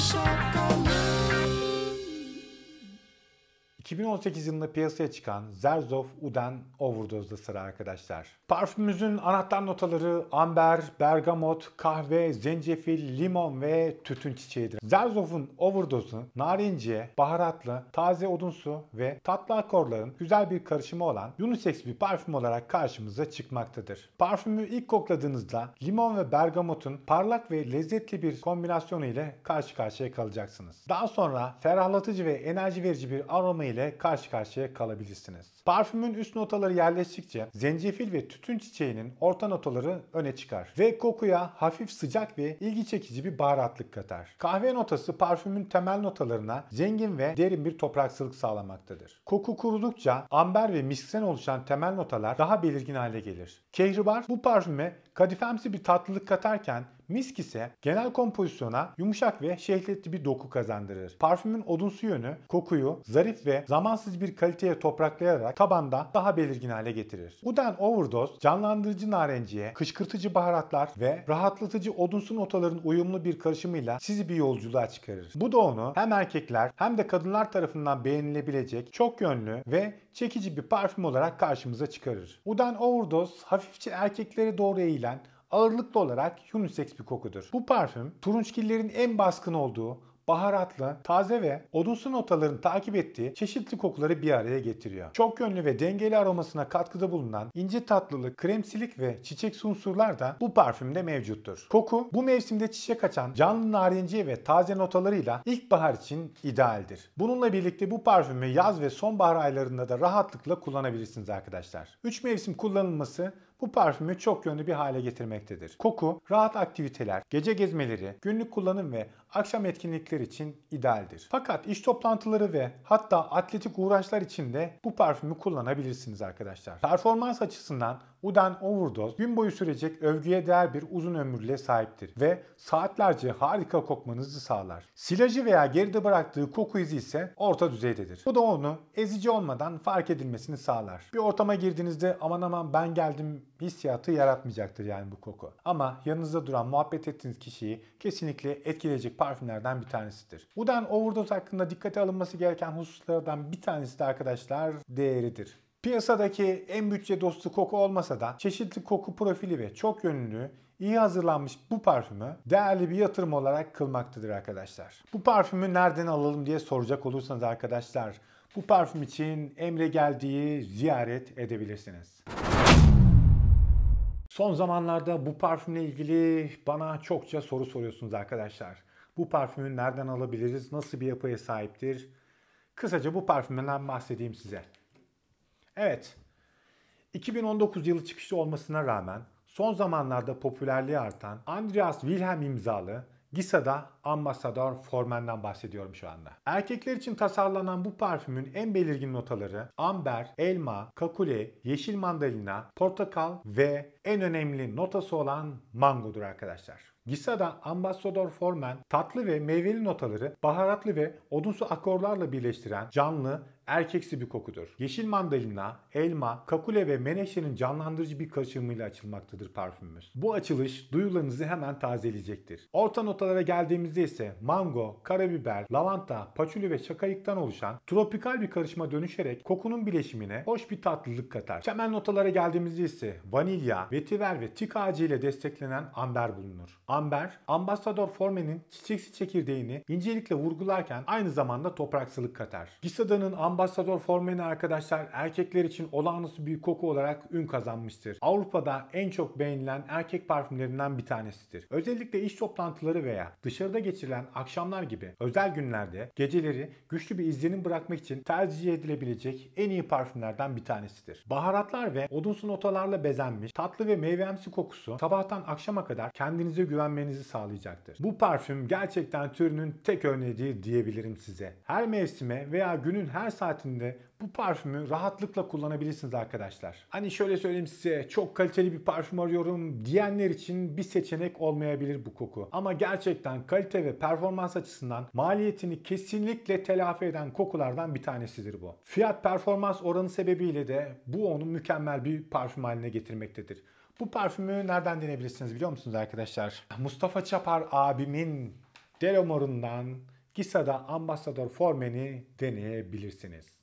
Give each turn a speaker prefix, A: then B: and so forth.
A: shotgun. 2018 yılında piyasaya çıkan Zerzov Uden Overdose'da sıra arkadaşlar. Parfümümüzün anahtar notaları amber, bergamot, kahve, zencefil, limon ve tütün çiçeğidir. Zerzov'un Overdose'u narinciye, baharatlı, taze odunsu ve tatlı akorların güzel bir karışımı olan unisex bir parfüm olarak karşımıza çıkmaktadır. Parfümü ilk kokladığınızda limon ve bergamotun parlak ve lezzetli bir kombinasyonu ile karşı karşıya kalacaksınız. Daha sonra ferahlatıcı ve enerji verici bir aroma ile ile karşı karşıya kalabilirsiniz. Parfümün üst notaları yerleştikçe zencefil ve tütün çiçeğinin orta notaları öne çıkar ve kokuya hafif sıcak ve ilgi çekici bir baharatlık katar. Kahve notası parfümün temel notalarına zengin ve derin bir topraksılık sağlamaktadır. Koku kurudukça amber ve miskten oluşan temel notalar daha belirgin hale gelir. Kehribar bu parfüme kadifemsi bir tatlılık katarken Misk ise genel kompozisyona yumuşak ve şehvetli bir doku kazandırır. Parfümün odunsu yönü kokuyu zarif ve zamansız bir kaliteye topraklayarak tabanda daha belirgin hale getirir. Uden Overdose canlandırıcı narenciye, kışkırtıcı baharatlar ve rahatlatıcı odunsu notaların uyumlu bir karışımıyla sizi bir yolculuğa çıkarır. Bu da onu hem erkekler hem de kadınlar tarafından beğenilebilecek çok yönlü ve çekici bir parfüm olarak karşımıza çıkarır. Uden Overdose hafifçe erkeklere doğru eğilen ağırlıklı olarak unisex bir kokudur. Bu parfüm turunçgillerin en baskın olduğu baharatlı, taze ve odunsu notaların takip ettiği çeşitli kokuları bir araya getiriyor. Çok yönlü ve dengeli aromasına katkıda bulunan ince tatlılık, kremsilik ve çiçek unsurlar da bu parfümde mevcuttur. Koku bu mevsimde çiçek açan canlı narinci ve taze notalarıyla ilkbahar için idealdir. Bununla birlikte bu parfümü yaz ve sonbahar aylarında da rahatlıkla kullanabilirsiniz arkadaşlar. 3 mevsim kullanılması bu parfümü çok yönlü bir hale getirmektedir. Koku, rahat aktiviteler, gece gezmeleri, günlük kullanım ve akşam etkinlikler için idealdir. Fakat iş toplantıları ve hatta atletik uğraşlar için de bu parfümü kullanabilirsiniz arkadaşlar. Performans açısından Udan Overdose gün boyu sürecek övgüye değer bir uzun ömürle sahiptir ve saatlerce harika kokmanızı sağlar. Silajı veya geride bıraktığı koku izi ise orta düzeydedir. Bu da onu ezici olmadan fark edilmesini sağlar. Bir ortama girdiğinizde aman aman ben geldim hissiyatı yaratmayacaktır yani bu koku. Ama yanınızda duran muhabbet ettiğiniz kişiyi kesinlikle etkileyecek parfümlerden bir tanesidir. Buradan overdose hakkında dikkate alınması gereken hususlardan bir tanesi de arkadaşlar değeridir. Piyasadaki en bütçe dostu koku olmasa da çeşitli koku profili ve çok yönlü iyi hazırlanmış bu parfümü değerli bir yatırım olarak kılmaktadır arkadaşlar. Bu parfümü nereden alalım diye soracak olursanız arkadaşlar bu parfüm için Emre geldiği ziyaret edebilirsiniz. Son zamanlarda bu parfümle ilgili bana çokça soru soruyorsunuz arkadaşlar. Bu parfümü nereden alabiliriz? Nasıl bir yapıya sahiptir? Kısaca bu parfümden bahsedeyim size. Evet. 2019 yılı çıkışlı olmasına rağmen son zamanlarda popülerliği artan Andreas Wilhelm imzalı Gisa'da Ambassador Formen'den bahsediyorum şu anda. Erkekler için tasarlanan bu parfümün en belirgin notaları amber, elma, kakule, yeşil mandalina, portakal ve en önemli notası olan mangodur arkadaşlar. Gisa'da Ambassador Formen tatlı ve meyveli notaları baharatlı ve odunsu akorlarla birleştiren canlı erkeksi bir kokudur. Yeşil mandalina, elma, kakule ve menekşenin canlandırıcı bir karışımıyla açılmaktadır parfümümüz. Bu açılış duyularınızı hemen tazeleyecektir. Orta notalara geldiğimizde ise mango, karabiber, lavanta, paçuli ve şakayıktan oluşan tropikal bir karışma dönüşerek kokunun bileşimine hoş bir tatlılık katar. Temel notalara geldiğimizde ise vanilya, vetiver ve tik ağacı ile desteklenen amber bulunur. Amber, ambassador formenin çiçeksi çekirdeğini incelikle vurgularken aynı zamanda topraksılık katar. Gisada'nın amber ambasador formayla arkadaşlar erkekler için olağanüstü bir koku olarak ün kazanmıştır. Avrupa'da en çok beğenilen erkek parfümlerinden bir tanesidir. Özellikle iş toplantıları veya dışarıda geçirilen akşamlar gibi özel günlerde geceleri güçlü bir izlenim bırakmak için tercih edilebilecek en iyi parfümlerden bir tanesidir. Baharatlar ve odunsu notalarla bezenmiş tatlı ve meyvemsi kokusu sabahtan akşama kadar kendinize güvenmenizi sağlayacaktır. Bu parfüm gerçekten türünün tek örneğidir diyebilirim size. Her mevsime veya günün her saat saatinde bu parfümü rahatlıkla kullanabilirsiniz arkadaşlar. Hani şöyle söyleyeyim size çok kaliteli bir parfüm arıyorum diyenler için bir seçenek olmayabilir bu koku. Ama gerçekten kalite ve performans açısından maliyetini kesinlikle telafi eden kokulardan bir tanesidir bu. Fiyat performans oranı sebebiyle de bu onu mükemmel bir parfüm haline getirmektedir. Bu parfümü nereden deneyebilirsiniz biliyor musunuz arkadaşlar? Mustafa Çapar abimin Delomor'undan Hisada ambasador formeni deneyebilirsiniz.